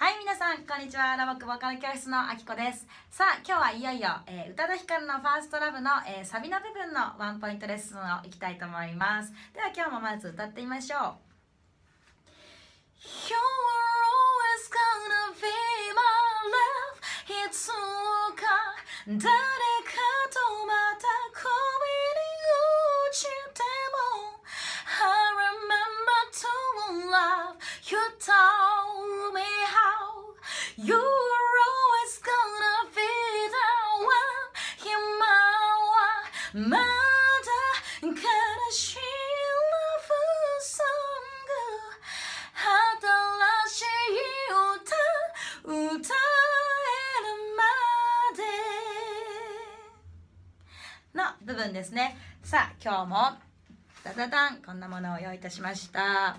はい皆さんこんにちはラボクボカル教室のあきこですさあ今日はいよいよ、えー、宇多田ヒカルの「ファーストラブの、えー、サビの部分のワンポイントレッスンをいきたいと思いますでは今日もまず歌ってみましょう「You're always gonna be my love it's all g You're always gonna be the one 今はまだ悲しい Love s 新しい歌歌えるまでの部分ですねさあ今日もダダダンこんなものを用意いたしました、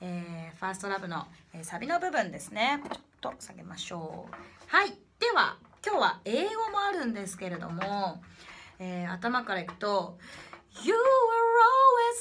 えー、ファーストラブの「えー、サビの部分ですねちょっと下げましょうはいでは今日は英語もあるんですけれども、えー、頭からいくと「You were always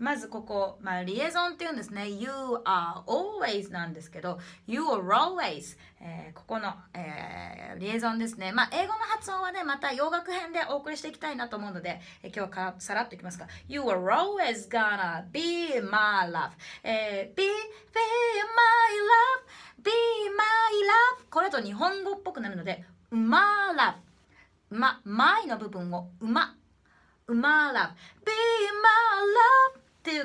まずここ、まあ、リエゾンっていうんですね。You are always なんですけど、You are always、えー、ここの、えー、リエゾンですね。まあ、英語の発音はね、また洋楽編でお送りしていきたいなと思うので、えー、今日はさらっといきますか。You are always gonna be my love、えー、be, be my love, be my love これと日本語っぽくなるので、my love ま、my の部分を馬、馬 love, be my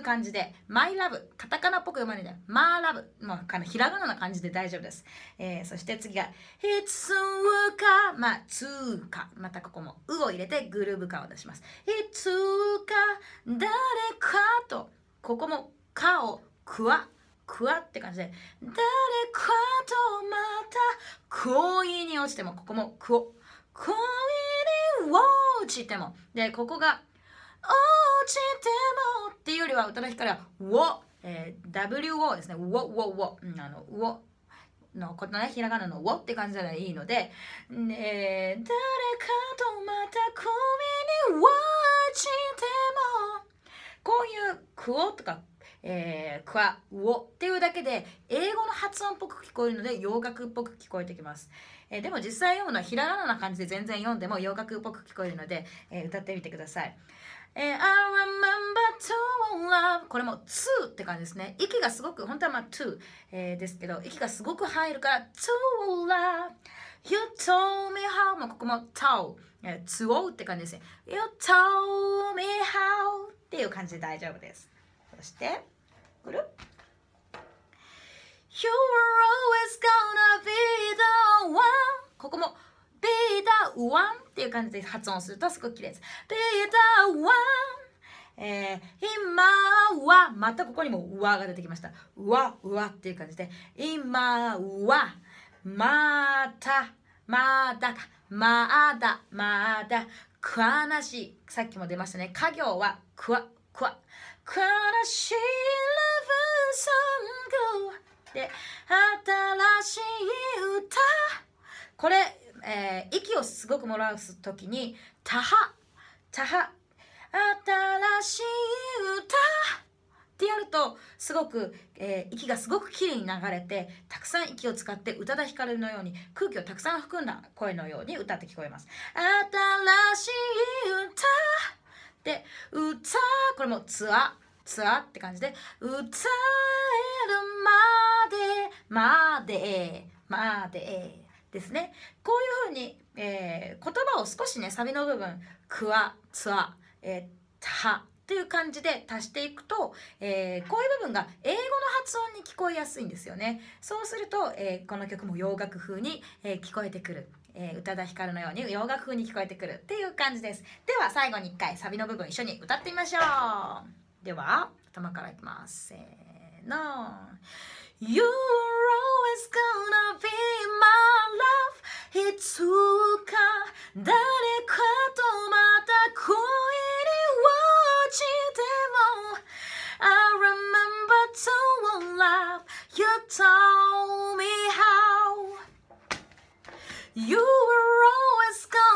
感じで、マイラブ、カタカナっぽく読まないで、マーラブ、まあ、ひらがなな感じで大丈夫です。えー、そして次が、i t ウつうか、まあ、またここも、うを入れてグルーブ感を出します。ヒ t s つうか、誰かと、ここも、かを、くわ、くわって感じで、誰かとまた、恋に落ちても、ここも、くオ、恋に落ちても、で、ここが、落ちてよりは宇多田ヒカルは「WO、えー、w ですね「ウォウォウォ」うん、あの「ウォ」のことねひらがなの「ウォ」って感じならいいので「ねえ誰かとまた恋に落ちても」こういう「クオ」とか「えー、クワ」「ウォ」っていうだけで英語の発音っぽく聞こえるので洋楽っぽく聞こえてきます、えー、でも実際読むのはひらがなな感じで全然読んでも洋楽っぽく聞こえるので、えー、歌ってみてください、えー、I remember これも「ツー」って感じですね息がすごく本当はまあ「ツえー、ですけど息がすごく入るから「ツオラ」「You told me how」もここも「タオ」「ツオ」って感じですね「You told me how」っていう感じで大丈夫ですそしてくる You were always gonna be the one ここも Be the one っていう感じで発音するとすごく綺麗です Be the one えー、今は、またここにもわが出てきました。わ、わっていう感じで、今は、また、まだか、まだ、まだ、悲しい。さっきも出ましたね。家業は、くわ、くわ。悲しいラブソングで、新しい歌。これ、えー、息をすごくもらうときに、たは、たは、新しい歌ってやるとすごく、えー、息がすごくきれいに流れてたくさん息を使って宇多田ヒカルのように空気をたくさん含んだ声のように歌って聞こえます新しい歌で歌これもツアツアって感じで歌えるまでまでまでですねこういうふうに、えー、言葉を少しねサビの部分「クワツアえー、たという感じで足していくと、えー、こういう部分が英語の発音に聞こえやすいんですよね。そうすると、えー、この曲も洋楽風に、えー、聞こえてくる。え宇多田ヒカルのように洋楽風に聞こえてくるっていう感じです。では最後に一回サビの部分一緒に歌ってみましょう。では頭からいきます。せーの。You told me how you were always gone.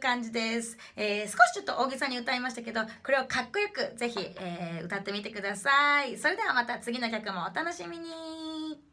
感じです、えー、少しちょっと大げさに歌いましたけどこれをかっこよくぜひ、えー、歌ってみてくださいそれではまた次の曲もお楽しみに